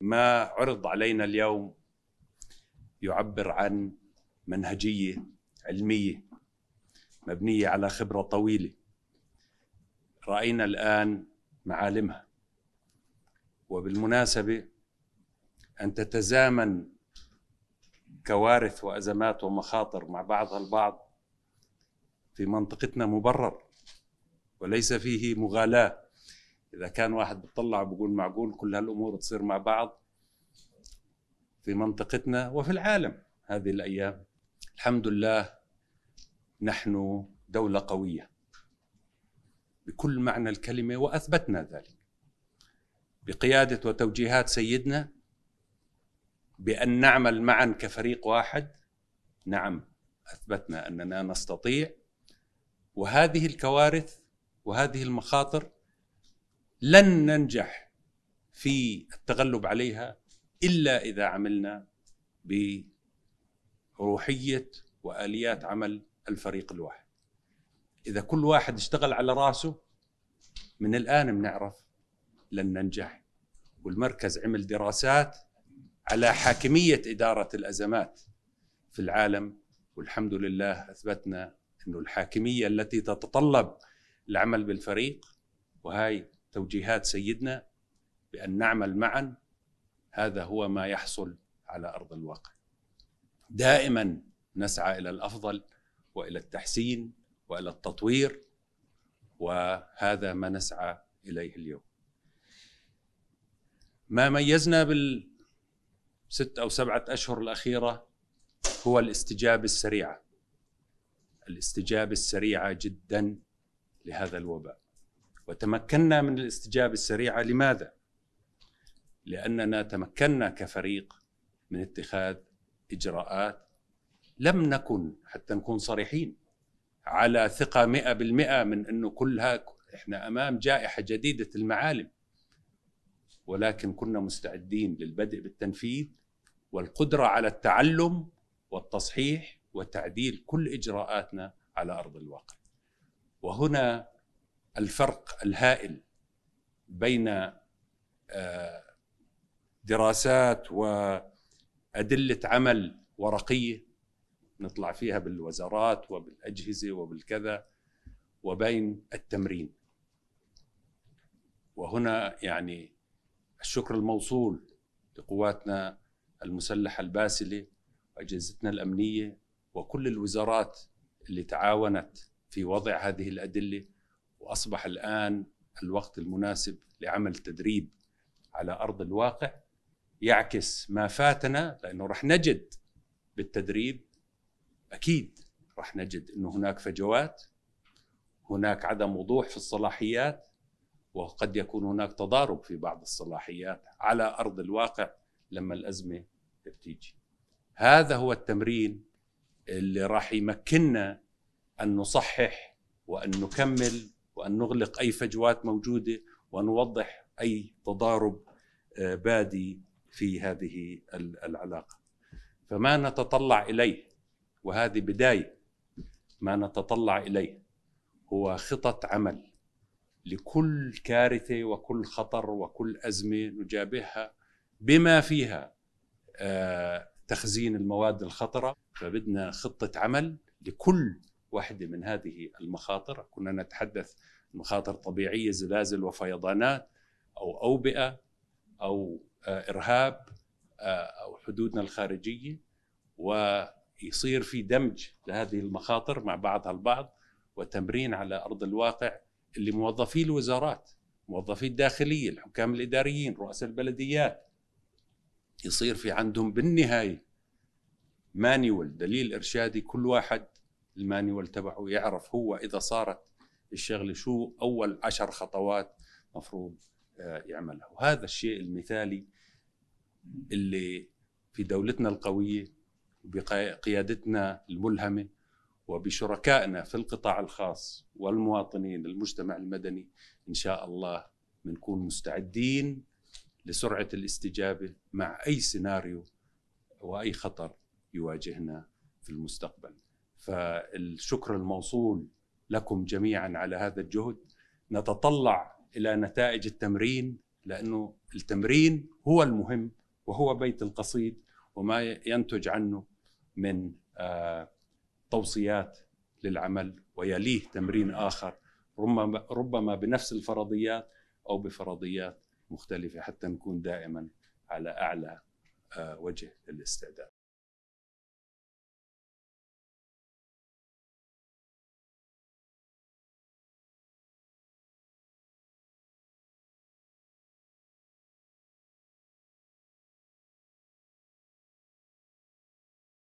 ما عرض علينا اليوم يعبر عن منهجيه علميه مبنيه على خبره طويله راينا الان معالمها وبالمناسبه ان تتزامن كوارث وازمات ومخاطر مع بعضها البعض في منطقتنا مبرر وليس فيه مغالاه اذا كان واحد بتطلع بقول معقول كل هالامور تصير مع بعض في منطقتنا وفي العالم هذه الايام الحمد لله نحن دوله قويه بكل معنى الكلمه واثبتنا ذلك بقياده وتوجيهات سيدنا بان نعمل معا كفريق واحد نعم اثبتنا اننا نستطيع وهذه الكوارث وهذه المخاطر لن ننجح في التغلب عليها الا اذا عملنا بروحيه واليات عمل الفريق الواحد. اذا كل واحد اشتغل على راسه من الان بنعرف لن ننجح والمركز عمل دراسات على حاكميه اداره الازمات في العالم والحمد لله اثبتنا انه الحاكميه التي تتطلب العمل بالفريق وهي توجيهات سيدنا بأن نعمل معا هذا هو ما يحصل على أرض الواقع دائما نسعى إلى الأفضل وإلى التحسين وإلى التطوير وهذا ما نسعى إليه اليوم ما ميزنا بالست أو سبعة أشهر الأخيرة هو الاستجابة السريعة الاستجابة السريعة جدا لهذا الوباء وتمكنا من الاستجابه السريعه لماذا؟ لاننا تمكنا كفريق من اتخاذ اجراءات لم نكن حتى نكون صريحين على ثقه 100% من انه كلها احنا امام جائحه جديده المعالم ولكن كنا مستعدين للبدء بالتنفيذ والقدره على التعلم والتصحيح وتعديل كل اجراءاتنا على ارض الواقع. وهنا الفرق الهائل بين آه، دراسات وادله عمل ورقيه نطلع فيها بالوزارات وبالاجهزه وبالكذا وبين التمرين وهنا يعني الشكر الموصول لقواتنا المسلحه الباسله واجهزتنا الامنيه وكل الوزارات اللي تعاونت في وضع هذه الادله واصبح الان الوقت المناسب لعمل تدريب على ارض الواقع يعكس ما فاتنا لانه راح نجد بالتدريب اكيد راح نجد انه هناك فجوات هناك عدم وضوح في الصلاحيات وقد يكون هناك تضارب في بعض الصلاحيات على ارض الواقع لما الازمه بتيجي. هذا هو التمرين اللي راح يمكننا ان نصحح وان نكمل وان نغلق اي فجوات موجوده ونوضح اي تضارب آه، بادي في هذه العلاقه فما نتطلع اليه وهذه بدايه ما نتطلع اليه هو خطط عمل لكل كارثه وكل خطر وكل ازمه نجابهها بما فيها آه، تخزين المواد الخطره فبدنا خطه عمل لكل واحدة من هذه المخاطر كنا نتحدث مخاطر طبيعية زلازل وفيضانات أو أوبئة أو آه، إرهاب آه، أو حدودنا الخارجية ويصير في دمج لهذه المخاطر مع بعضها البعض وتمرين على أرض الواقع اللي موظفي الوزارات موظفي الداخلية الحكام الإداريين رؤساء البلديات يصير في عندهم بالنهاية مانيول دليل إرشادي كل واحد المانيوال تبعه يعرف هو اذا صارت الشغله شو اول عشر خطوات مفروض آه، يعملها وهذا الشيء المثالي اللي في دولتنا القويه بقيادتنا الملهمه وبشركائنا في القطاع الخاص والمواطنين المجتمع المدني ان شاء الله بنكون مستعدين لسرعه الاستجابه مع اي سيناريو واي خطر يواجهنا في المستقبل فالشكر الموصول لكم جميعا على هذا الجهد نتطلع الى نتائج التمرين لانه التمرين هو المهم وهو بيت القصيد وما ينتج عنه من آه، توصيات للعمل ويليه تمرين اخر ربما بنفس الفرضيات او بفرضيات مختلفه حتى نكون دائما على اعلى آه، وجه الاستعداد